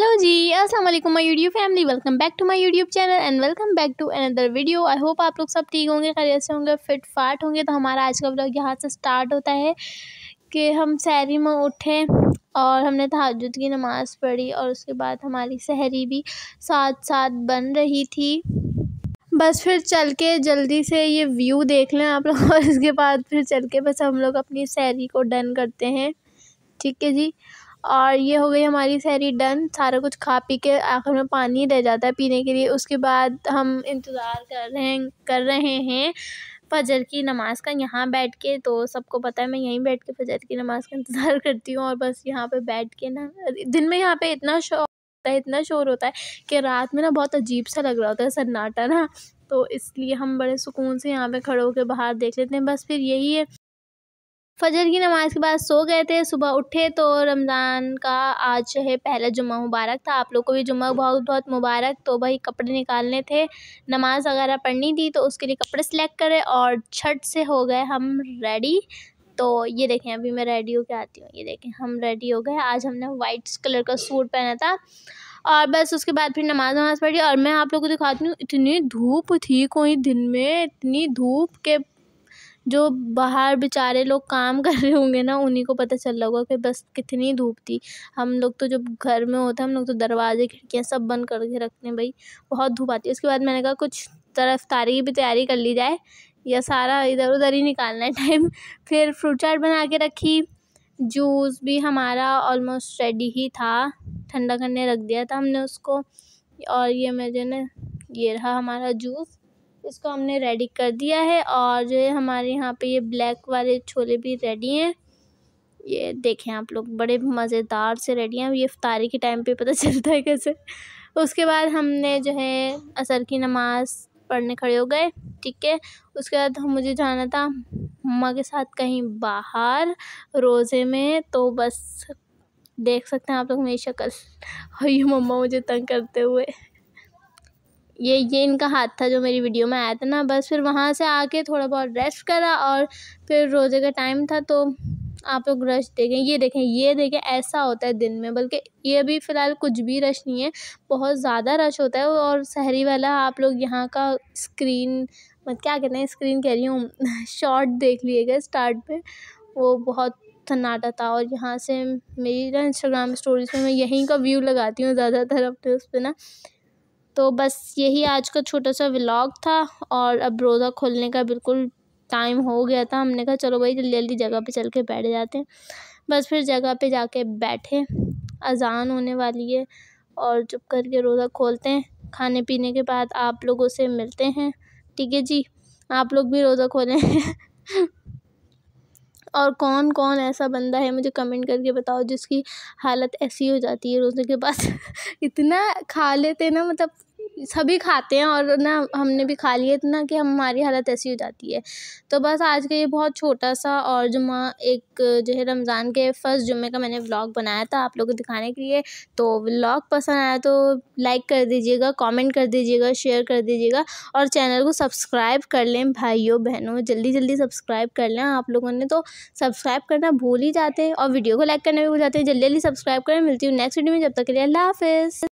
hello जी अस्सलाम वालेकुम my YouTube family welcome back to my YouTube channel and welcome back to another video I hope आप लोग सब ठीक होंगे खरे से होंगे फिट फाट होंगे तो हमारा आज का ब्लॉग यहाँ से स्टार्ट होता है कि हम सहरी में उठे और हमने तहजद की नमाज़ पढ़ी और उसके बाद हमारी सहरी भी साथ साथ बन रही थी बस फिर चल के जल्दी से ये व्यू देख लें आप लोग और इसके बाद फिर चल के बस हम लोग अपनी सहरी को डन करते हैं ठीक है जी और ये हो गई हमारी सैरी डन सारा कुछ खा पी के आखिर में पानी रह जाता है पीने के लिए उसके बाद हम इंतज़ार कर रहे हैं कर रहे हैं फजर की नमाज़ का यहाँ बैठ के तो सबको पता है मैं यहीं बैठ के फजर की नमाज़ का इंतज़ार करती हूँ और बस यहाँ पे बैठ के ना दिन में यहाँ पे इतना शोर होता है इतना शोर होता है कि रात में ना बहुत अजीब सा लग रहा होता है सन्नाटा ना तो इसलिए हम बड़े सुकून से यहाँ पे खड़े होकर बाहर देख लेते हैं बस फिर यही है फजर की नमाज़ के बाद सो गए थे सुबह उठे तो रमज़ान का आज है पहला जुम्मा मुबारक था आप लोग को भी जुम्मा बहुत बहुत मुबारक तो भाई कपड़े निकालने थे नमाज़ वगैरह पढ़नी थी तो उसके लिए कपड़े सिलेक्ट करें और छठ से हो गए हम रेडी तो ये देखें अभी मैं रेडी होकर आती हूँ ये देखें हम रेडी हो गए आज हमने वाइट कलर का सूट पहना था और बस उसके बाद फिर नमाज नमाज पढ़ी और मैं आप लोगों को दिखाती हूँ इतनी धूप थी कोई दिन में इतनी धूप के जो बाहर बेचारे लोग काम कर रहे होंगे ना उन्हीं को पता चल रहा होगा कि बस कितनी धूप थी हम लोग तो जब घर में होते हम लोग तो दरवाज़े खिड़कियाँ सब बंद करके रखते हैं भाई बहुत धूप आती है उसके बाद मैंने कहा कुछ तरफ़दारी की भी तैयारी कर ली जाए या सारा इधर उधर ही निकालना है टाइम फिर फ्रूट चाट बना के रखी जूस भी हमारा ऑलमोस्ट रेडी ही था ठंडा करने रख दिया था हमने उसको और ये मेरे ना ये रहा हमारा जूस इसको हमने रेडी कर दिया है और जो है हमारे यहाँ पे ये ब्लैक वाले छोले भी रेडी हैं ये देखें आप लोग बड़े मज़ेदार से रेडी हैं ये इफ्तारी के टाइम पे पता चलता है कैसे उसके बाद हमने जो है असर की नमाज़ पढ़ने खड़े हो गए ठीक है उसके बाद मुझे जाना था मम्मा के साथ कहीं बाहर रोज़े में तो बस देख सकते हैं आप लोग मेरी शक्ल और ये मम्मा मुझे तंग करते हुए ये ये इनका हाथ था जो मेरी वीडियो में आया था ना बस फिर वहाँ से आके थोड़ा बहुत रेस्ट करा और फिर रोज़े का टाइम था तो आप लोग रश देखें ये देखें ये देखें ऐसा होता है दिन में बल्कि ये अभी फ़िलहाल कुछ भी रश नहीं है बहुत ज़्यादा रश होता है और शहरी वाला आप लोग यहाँ का स्क्रीन मत क्या कहते हैं स्क्रीन कह रही हूँ शॉर्ट देख लीजिएगा स्टार्ट पे वो बहुत सन्नाटा था और यहाँ से मेरी ना इंस्टाग्राम स्टोरीज पे मैं यहीं का व्यू लगाती हूँ ज़्यादातर अपने उस पर ना तो बस यही आज का छोटा सा व्लॉग था और अब रोज़ा खोलने का बिल्कुल टाइम हो गया था हमने कहा चलो भाई जल्दी जल्दी जगह पे चल के बैठ जाते हैं बस फिर जगह पे जाके बैठे अजान होने वाली है और चुप करके रोज़ा खोलते हैं खाने पीने के बाद आप लोगों से मिलते हैं ठीक है जी आप लोग भी रोज़ा खोलें और कौन कौन ऐसा बंदा है मुझे कमेंट करके बताओ जिसकी हालत ऐसी हो जाती है रोज़े के बाद इतना खा लेते ना मतलब सभी खाते हैं और ना हमने भी खा लिए इतना कि हमारी हालत ऐसी हो जाती है तो बस आज का ये बहुत छोटा सा और जुम्मा एक जो है रमज़ान के फ़र्स्ट जुम्मे का मैंने व्लॉग बनाया था आप लोगों को दिखाने के लिए तो व्लॉग पसंद आया तो लाइक कर दीजिएगा कमेंट कर दीजिएगा शेयर कर दीजिएगा और चैनल को सब्सक्राइब कर लें भाइयों बहनों जल्दी जल्दी सब्सक्राइब कर लें आप लोगों ने तो सब्सक्राइब करना भूल ही जाते हैं और वीडियो को लाइक करना भी भूल जाते हैं जल्दी जल्दी सब्सक्राइब करें मिलती हूँ नेक्स्ट वीडियो में जब तक के लिए अल्लाह हाफिज़